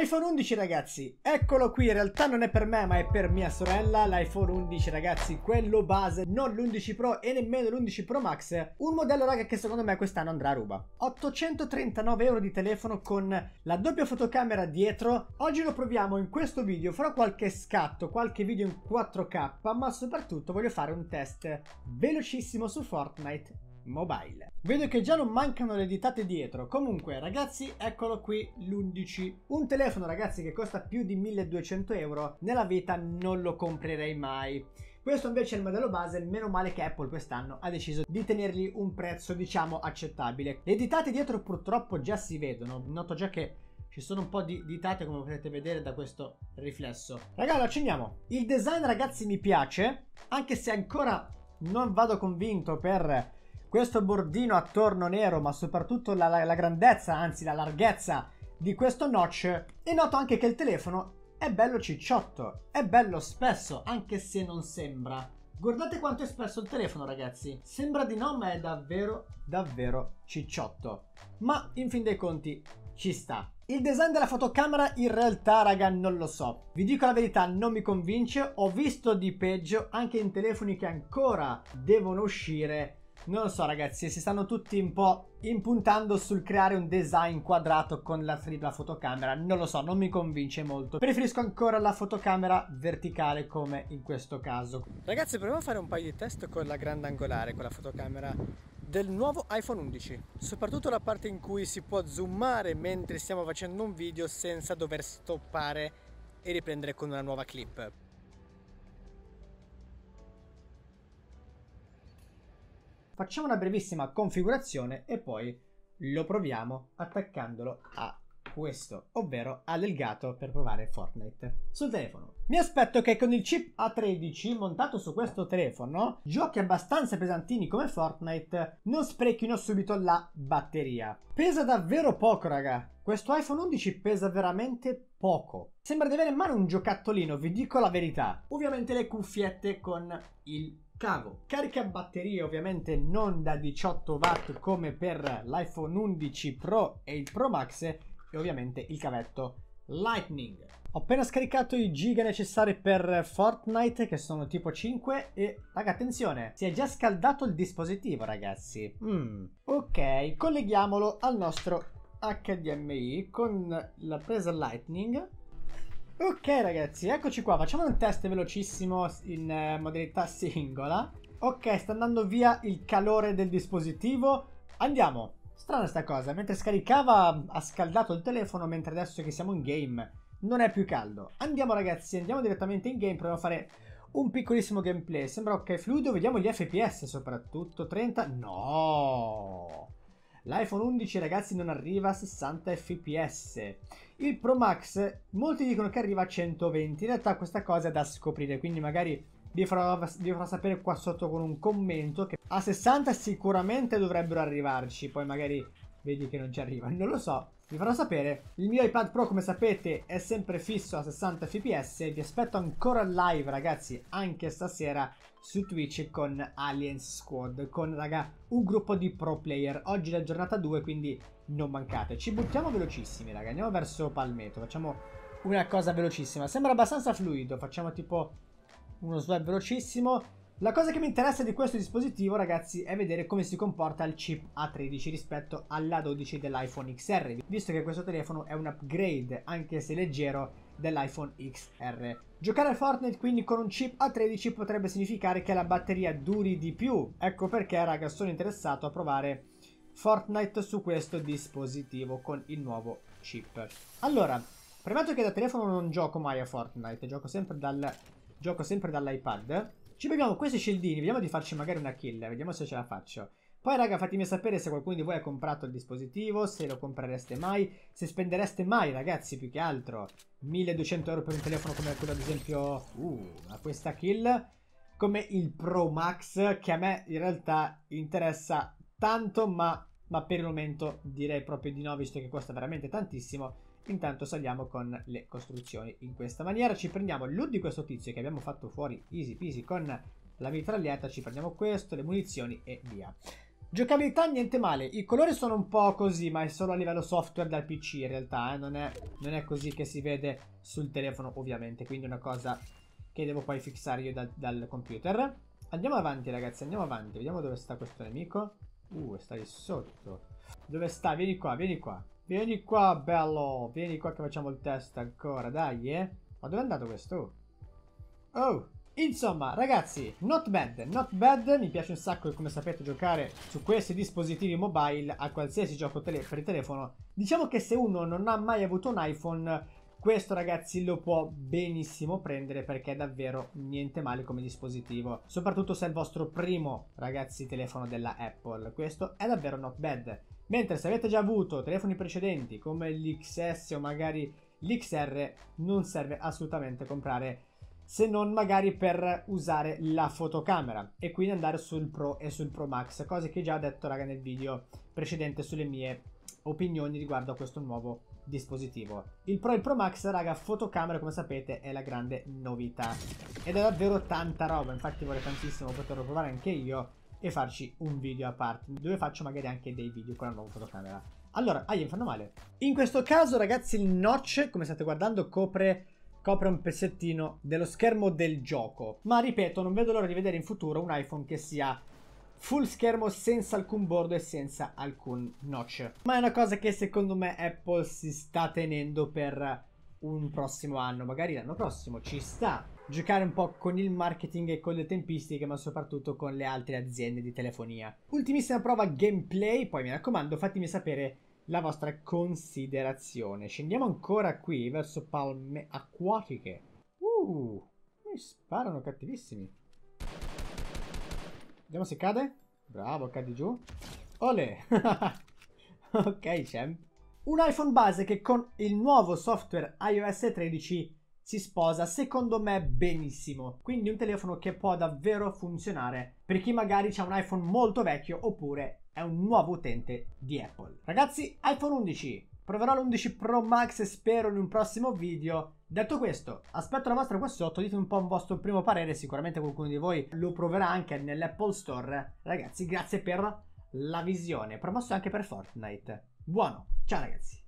iPhone 11 ragazzi, eccolo qui, in realtà non è per me ma è per mia sorella l'iPhone 11 ragazzi, quello base, non l'11 Pro e nemmeno l'11 Pro Max, un modello raga che secondo me quest'anno andrà a ruba. 839 euro di telefono con la doppia fotocamera dietro, oggi lo proviamo in questo video, farò qualche scatto, qualche video in 4K, ma soprattutto voglio fare un test velocissimo su Fortnite mobile. Vedo che già non mancano le ditate dietro, comunque ragazzi eccolo qui l'11. Un telefono ragazzi che costa più di 1200 euro nella vita non lo comprerei mai. Questo invece è il modello base, meno male che Apple quest'anno ha deciso di tenergli un prezzo diciamo accettabile. Le ditate dietro purtroppo già si vedono, noto già che ci sono un po' di ditate come potete vedere da questo riflesso. Ragazzi, lo accendiamo. Il design ragazzi mi piace, anche se ancora non vado convinto per questo bordino attorno nero, ma soprattutto la, la, grandezza, anzi la larghezza di questo notch, e noto anche che il telefono è bello cicciotto, è bello spesso, anche se non sembra. Guardate quanto è spesso il telefono, ragazzi. Sembra di no, ma è davvero, davvero cicciotto. Ma in fin dei conti ci sta. Il design della fotocamera in realtà, raga, non lo so. Vi dico la verità, non mi convince. Ho visto di peggio anche in telefoni che ancora devono uscire non lo so ragazzi, si stanno tutti un po' impuntando sul creare un design quadrato con la tripla fotocamera, non lo so, non mi convince molto. Preferisco ancora la fotocamera verticale come in questo caso. Ragazzi, proviamo a fare un paio di test con la grande angolare, con la fotocamera del nuovo iPhone 11, soprattutto la parte in cui si può zoomare mentre stiamo facendo un video senza dover stoppare e riprendere con una nuova clip. Facciamo una brevissima configurazione e poi lo proviamo attaccandolo a questo, ovvero all'elgato per provare Fortnite sul telefono. Mi aspetto che con il chip A13 montato su questo telefono, giochi abbastanza pesantini come Fortnite non sprechino subito la batteria. Pesa davvero poco, raga. Questo iPhone 11 pesa veramente poco. Sembra di avere in mano un giocattolino, vi dico la verità. Ovviamente le cuffiette con il cavo. Carica batterie ovviamente non da 18 watt come per l'iPhone 11 Pro e il Pro Max e ovviamente il cavetto Lightning. Ho appena scaricato i giga necessari per Fortnite che sono tipo 5 e raga attenzione si è già scaldato il dispositivo ragazzi. Mm. Ok colleghiamolo al nostro HDMI con la presa Lightning Ok ragazzi, eccoci qua, facciamo un test velocissimo in eh, modalità singola. Ok, sta andando via il calore del dispositivo. Andiamo! Strana sta cosa, mentre scaricava ha scaldato il telefono, mentre adesso che siamo in game non è più caldo. Andiamo ragazzi, andiamo direttamente in game, proviamo a fare un piccolissimo gameplay. Sembra ok fluido, vediamo gli FPS soprattutto. 30... No! L'iPhone 11 ragazzi non arriva a 60 fps. Il Pro Max molti dicono che arriva a 120, in realtà questa cosa è da scoprire, quindi magari vi farò, vi farò, sapere qua sotto con un commento che a 60 sicuramente dovrebbero arrivarci, poi magari vedi che non ci arriva, non lo so vi farò sapere. Il mio iPad Pro, come sapete, è sempre fisso a 60 fps. Vi aspetto ancora live, ragazzi, anche stasera su Twitch con Alien Squad, con, raga, un gruppo di pro player. Oggi è la giornata 2, quindi non mancate. Ci buttiamo velocissimi, raga. Andiamo verso Palmetto, facciamo una cosa velocissima. Sembra abbastanza fluido, facciamo tipo uno swap velocissimo. La cosa che mi interessa di questo dispositivo ragazzi è vedere come si comporta il chip A13 rispetto all'A12 dell'iPhone XR visto che questo telefono è un upgrade anche se leggero dell'iPhone XR. Giocare a Fortnite quindi con un chip A13 potrebbe significare che la batteria duri di più ecco perché ragazzi, sono interessato a provare Fortnite su questo dispositivo con il nuovo chip. Allora, premetto che da telefono non gioco mai a Fortnite, gioco sempre, dal, gioco sempre dall'iPad ci beviamo questi scildini, vediamo di farci magari una kill, vediamo se ce la faccio. Poi raga fatemi sapere se qualcuno di voi ha comprato il dispositivo, se lo comprereste mai, se spendereste mai ragazzi più che altro 1200 euro per un telefono come quello ad esempio, uh, a questa kill, come il Pro Max che a me in realtà interessa tanto ma, ma per il momento direi proprio di no visto che costa veramente tantissimo Intanto saliamo con le costruzioni in questa maniera. Ci prendiamo l'ud di questo tizio che abbiamo fatto fuori easy peasy con la mitraglietta. Ci prendiamo questo, le munizioni e via. Giocabilità niente male, i colori sono un po' così ma è solo a livello software dal PC in realtà, eh? non, è, non, è, così che si vede sul telefono ovviamente, quindi è una cosa che devo poi fissare io dal, dal computer. Andiamo avanti ragazzi, andiamo avanti, vediamo dove sta questo nemico. Uh, sta lì sotto. Dove sta? Vieni qua, vieni qua. Vieni qua, bello. Vieni qua che facciamo il test ancora, dai, eh. Ma dove è andato questo? Oh, insomma, ragazzi, not bad, not bad. Mi piace un sacco, come sapete, giocare su questi dispositivi mobile a qualsiasi gioco tele per telefono. Diciamo che se uno non ha mai avuto un iPhone, questo ragazzi lo può benissimo prendere perché è davvero niente male come dispositivo. Soprattutto se è il vostro primo, ragazzi, telefono della Apple. Questo è davvero not bad. Mentre se avete già avuto telefoni precedenti come l'XS o magari l'XR non serve assolutamente comprare se non magari per usare la fotocamera e quindi andare sul Pro e sul Pro Max, cose che già ho detto raga nel video precedente sulle mie opinioni riguardo a questo nuovo dispositivo. Il Pro e il Pro Max raga fotocamera come sapete è la grande novità ed è davvero tanta roba, infatti vorrei tantissimo poterlo provare anche io e farci un video a parte dove faccio magari anche dei video con la nuova fotocamera. Allora, ah, fanno male. In questo caso, ragazzi, il notch, come state guardando, copre copre un pezzettino dello schermo del gioco. Ma ripeto, non vedo l'ora di vedere in futuro un iPhone che sia full schermo senza alcun bordo e senza alcun notch. Ma è una cosa che secondo me Apple si sta tenendo per un prossimo anno, magari l'anno prossimo, ci sta. Giocare un po' con il marketing e con le tempistiche, ma soprattutto con le altre aziende di telefonia. Ultimissima prova gameplay, poi mi raccomando fatemi sapere la vostra considerazione. Scendiamo ancora qui verso palme acquatiche. Uh, mi sparano cattivissimi. Vediamo se cade. Bravo, cadi giù. Ole! ok, champ. Un iPhone base che con il nuovo software iOS 13 si sposa secondo me benissimo. Quindi un telefono che può davvero funzionare per chi magari ha un iPhone molto vecchio oppure è un nuovo utente di Apple. Ragazzi, iPhone 11. Proverò l'11 Pro Max spero in un prossimo video. Detto questo, aspetto la vostra qua sotto, dite un po' il vostro primo parere, sicuramente qualcuno di voi lo proverà anche nell'Apple Store. Ragazzi, grazie per la visione, promosso anche per Fortnite buono. Ciao ragazzi.